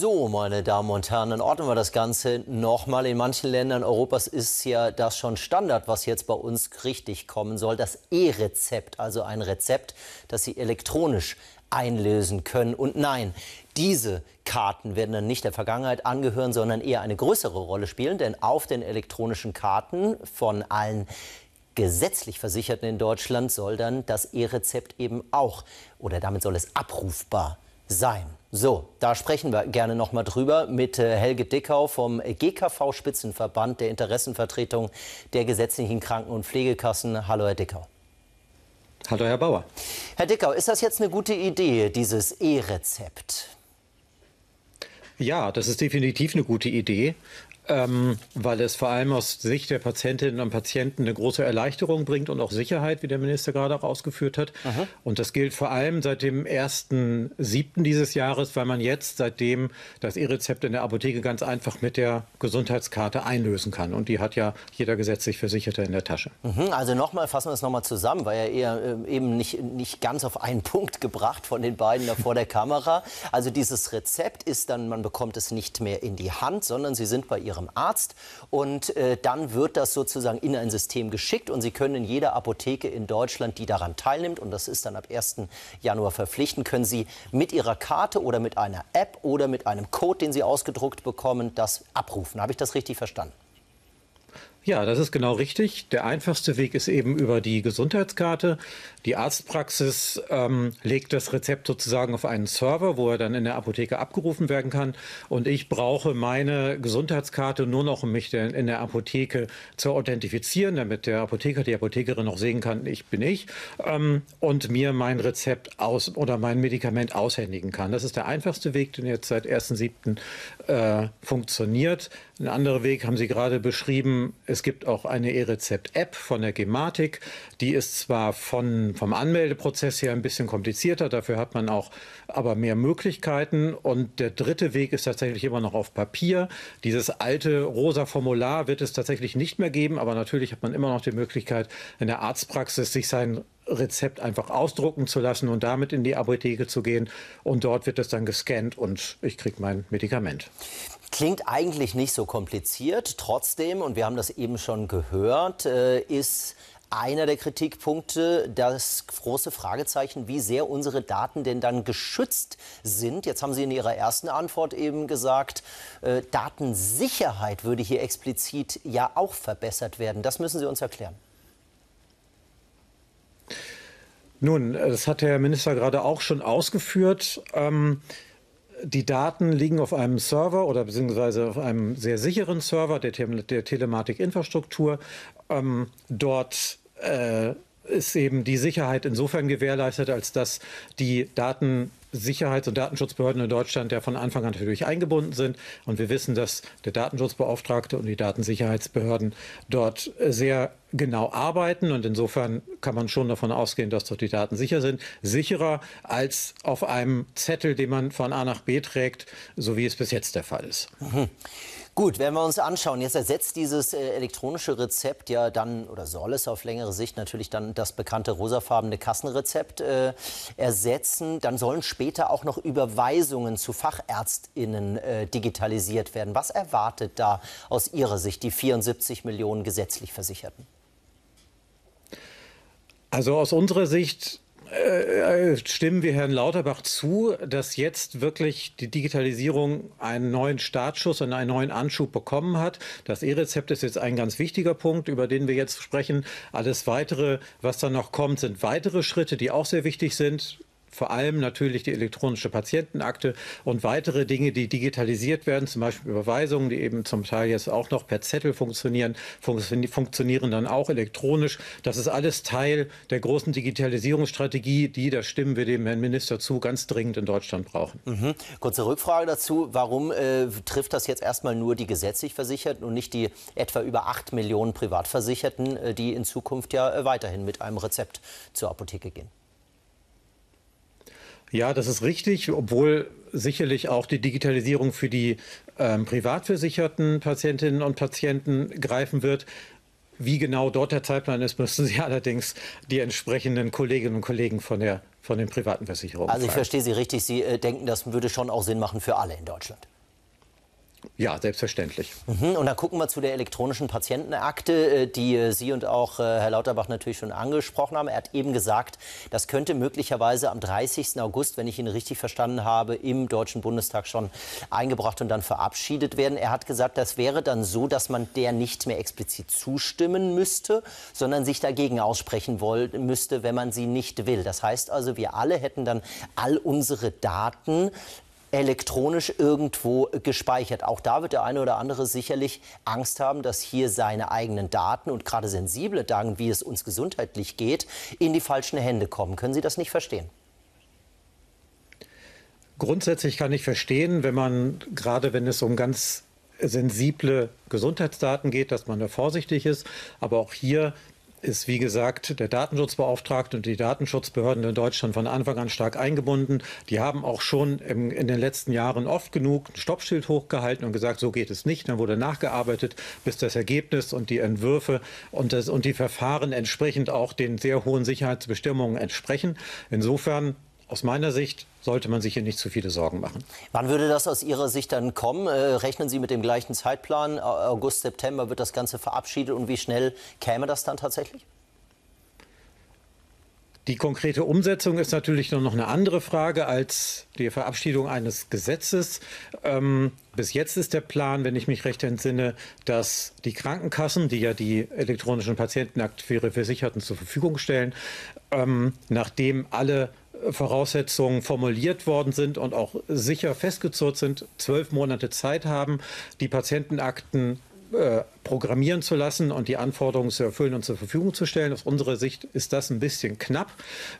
So, meine Damen und Herren, dann ordnen wir das Ganze nochmal. In manchen Ländern Europas ist ja das schon Standard, was jetzt bei uns richtig kommen soll. Das E-Rezept, also ein Rezept, das Sie elektronisch einlösen können. Und nein, diese Karten werden dann nicht der Vergangenheit angehören, sondern eher eine größere Rolle spielen, denn auf den elektronischen Karten von allen gesetzlich Versicherten in Deutschland soll dann das E-Rezept eben auch oder damit soll es abrufbar sein sein. So, da sprechen wir gerne nochmal drüber mit äh, Helge Dickau vom GKV-Spitzenverband der Interessenvertretung der gesetzlichen Kranken- und Pflegekassen. Hallo, Herr Dickau. Hallo, Herr Bauer. Herr Dickau, ist das jetzt eine gute Idee, dieses E-Rezept? Ja, das ist definitiv eine gute Idee ähm, weil es vor allem aus Sicht der Patientinnen und Patienten eine große Erleichterung bringt und auch Sicherheit, wie der Minister gerade auch ausgeführt hat. Aha. Und das gilt vor allem seit dem 1.7. dieses Jahres, weil man jetzt seitdem das E-Rezept in der Apotheke ganz einfach mit der Gesundheitskarte einlösen kann. Und die hat ja jeder gesetzlich Versicherte in der Tasche. Mhm. Also nochmal, fassen wir es nochmal zusammen, weil ja eher äh, eben nicht, nicht ganz auf einen Punkt gebracht von den beiden da vor der Kamera. Also dieses Rezept ist dann, man bekommt es nicht mehr in die Hand, sondern sie sind bei ihrer ihrem Arzt. Und äh, dann wird das sozusagen in ein System geschickt und Sie können in jeder Apotheke in Deutschland, die daran teilnimmt, und das ist dann ab 1. Januar verpflichtend, können Sie mit Ihrer Karte oder mit einer App oder mit einem Code, den Sie ausgedruckt bekommen, das abrufen. Habe ich das richtig verstanden? Ja, das ist genau richtig. Der einfachste Weg ist eben über die Gesundheitskarte. Die Arztpraxis ähm, legt das Rezept sozusagen auf einen Server, wo er dann in der Apotheke abgerufen werden kann. Und ich brauche meine Gesundheitskarte nur noch, um mich denn in der Apotheke zu authentifizieren, damit der Apotheker, die Apothekerin noch sehen kann, ich bin ich, ähm, und mir mein Rezept aus oder mein Medikament aushändigen kann. Das ist der einfachste Weg, den jetzt seit 1.7. Äh, funktioniert. Ein anderer Weg haben Sie gerade beschrieben. Es gibt auch eine E-Rezept-App von der Gematik. Die ist zwar von, vom Anmeldeprozess her ein bisschen komplizierter, dafür hat man auch aber mehr Möglichkeiten. Und der dritte Weg ist tatsächlich immer noch auf Papier. Dieses alte rosa Formular wird es tatsächlich nicht mehr geben, aber natürlich hat man immer noch die Möglichkeit, in der Arztpraxis sich sein Rezept einfach ausdrucken zu lassen und damit in die Apotheke zu gehen. Und dort wird es dann gescannt und ich kriege mein Medikament. Klingt eigentlich nicht so kompliziert. Trotzdem, und wir haben das eben schon gehört, äh, ist einer der Kritikpunkte das große Fragezeichen, wie sehr unsere Daten denn dann geschützt sind. Jetzt haben Sie in Ihrer ersten Antwort eben gesagt, äh, Datensicherheit würde hier explizit ja auch verbessert werden. Das müssen Sie uns erklären. Nun, das hat der Minister gerade auch schon ausgeführt. Ähm die Daten liegen auf einem Server oder beziehungsweise auf einem sehr sicheren Server der, Te der Telematik-Infrastruktur. Ähm, dort äh, ist eben die Sicherheit insofern gewährleistet, als dass die Daten Sicherheits- und Datenschutzbehörden in Deutschland ja von Anfang an natürlich eingebunden sind. Und wir wissen, dass der Datenschutzbeauftragte und die Datensicherheitsbehörden dort sehr genau arbeiten. Und insofern kann man schon davon ausgehen, dass dort die Daten sicher sind. Sicherer als auf einem Zettel, den man von A nach B trägt, so wie es bis jetzt der Fall ist. Mhm. Gut, werden wir uns anschauen. Jetzt ersetzt dieses äh, elektronische Rezept ja dann oder soll es auf längere Sicht natürlich dann das bekannte rosafarbene Kassenrezept äh, ersetzen. Dann sollen später auch noch Überweisungen zu Fachärztinnen äh, digitalisiert werden. Was erwartet da aus Ihrer Sicht die 74 Millionen gesetzlich Versicherten? Also aus unserer Sicht äh, äh, stimmen wir Herrn Lauterbach zu, dass jetzt wirklich die Digitalisierung einen neuen Startschuss und einen neuen Anschub bekommen hat? Das E-Rezept ist jetzt ein ganz wichtiger Punkt, über den wir jetzt sprechen. Alles Weitere, was dann noch kommt, sind weitere Schritte, die auch sehr wichtig sind vor allem natürlich die elektronische Patientenakte und weitere Dinge, die digitalisiert werden, zum Beispiel Überweisungen, die eben zum Teil jetzt auch noch per Zettel funktionieren, funktionieren dann auch elektronisch. Das ist alles Teil der großen Digitalisierungsstrategie, die, da stimmen wir dem Herrn Minister zu, ganz dringend in Deutschland brauchen. Mhm. Kurze Rückfrage dazu. Warum äh, trifft das jetzt erstmal nur die gesetzlich Versicherten und nicht die etwa über 8 Millionen Privatversicherten, äh, die in Zukunft ja äh, weiterhin mit einem Rezept zur Apotheke gehen? Ja, das ist richtig, obwohl sicherlich auch die Digitalisierung für die ähm, privatversicherten Patientinnen und Patienten greifen wird. Wie genau dort der Zeitplan ist, müssen Sie allerdings die entsprechenden Kolleginnen und Kollegen von, der, von den privaten Versicherungen. Also ich fragen. verstehe Sie richtig, Sie äh, denken, das würde schon auch Sinn machen für alle in Deutschland. Ja, selbstverständlich. Mhm. Und dann gucken wir zu der elektronischen Patientenakte, äh, die äh, Sie und auch äh, Herr Lauterbach natürlich schon angesprochen haben. Er hat eben gesagt, das könnte möglicherweise am 30. August, wenn ich ihn richtig verstanden habe, im Deutschen Bundestag schon eingebracht und dann verabschiedet werden. Er hat gesagt, das wäre dann so, dass man der nicht mehr explizit zustimmen müsste, sondern sich dagegen aussprechen wollen, müsste, wenn man sie nicht will. Das heißt also, wir alle hätten dann all unsere Daten elektronisch irgendwo gespeichert. Auch da wird der eine oder andere sicherlich Angst haben, dass hier seine eigenen Daten und gerade sensible Daten, wie es uns gesundheitlich geht, in die falschen Hände kommen. Können Sie das nicht verstehen? Grundsätzlich kann ich verstehen, wenn man gerade wenn es um ganz sensible Gesundheitsdaten geht, dass man da vorsichtig ist. Aber auch hier ist, wie gesagt, der Datenschutzbeauftragte und die Datenschutzbehörden in Deutschland von Anfang an stark eingebunden. Die haben auch schon im, in den letzten Jahren oft genug ein Stoppschild hochgehalten und gesagt, so geht es nicht. Dann wurde nachgearbeitet, bis das Ergebnis und die Entwürfe und, das, und die Verfahren entsprechend auch den sehr hohen Sicherheitsbestimmungen entsprechen. Insofern aus meiner Sicht sollte man sich hier nicht zu viele Sorgen machen. Wann würde das aus Ihrer Sicht dann kommen? Äh, rechnen Sie mit dem gleichen Zeitplan? August, September wird das Ganze verabschiedet und wie schnell käme das dann tatsächlich? Die konkrete Umsetzung ist natürlich nur noch eine andere Frage als die Verabschiedung eines Gesetzes. Ähm, bis jetzt ist der Plan, wenn ich mich recht entsinne, dass die Krankenkassen, die ja die elektronischen Patientenakte für ihre Versicherten zur Verfügung stellen, ähm, nachdem alle Voraussetzungen formuliert worden sind und auch sicher festgezurrt sind, zwölf Monate Zeit haben, die Patientenakten äh, programmieren zu lassen und die Anforderungen zu erfüllen und zur Verfügung zu stellen. Aus unserer Sicht ist das ein bisschen knapp,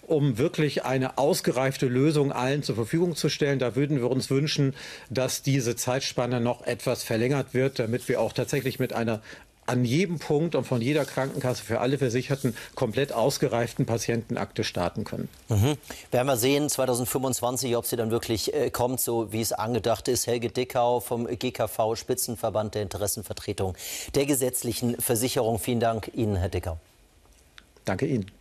um wirklich eine ausgereifte Lösung allen zur Verfügung zu stellen. Da würden wir uns wünschen, dass diese Zeitspanne noch etwas verlängert wird, damit wir auch tatsächlich mit einer an jedem Punkt und von jeder Krankenkasse für alle Versicherten komplett ausgereiften Patientenakte starten können. Mhm. Werden wir sehen 2025, ob sie dann wirklich äh, kommt, so wie es angedacht ist. Helge Dickau vom GKV Spitzenverband der Interessenvertretung der gesetzlichen Versicherung. Vielen Dank Ihnen, Herr Dickau. Danke Ihnen.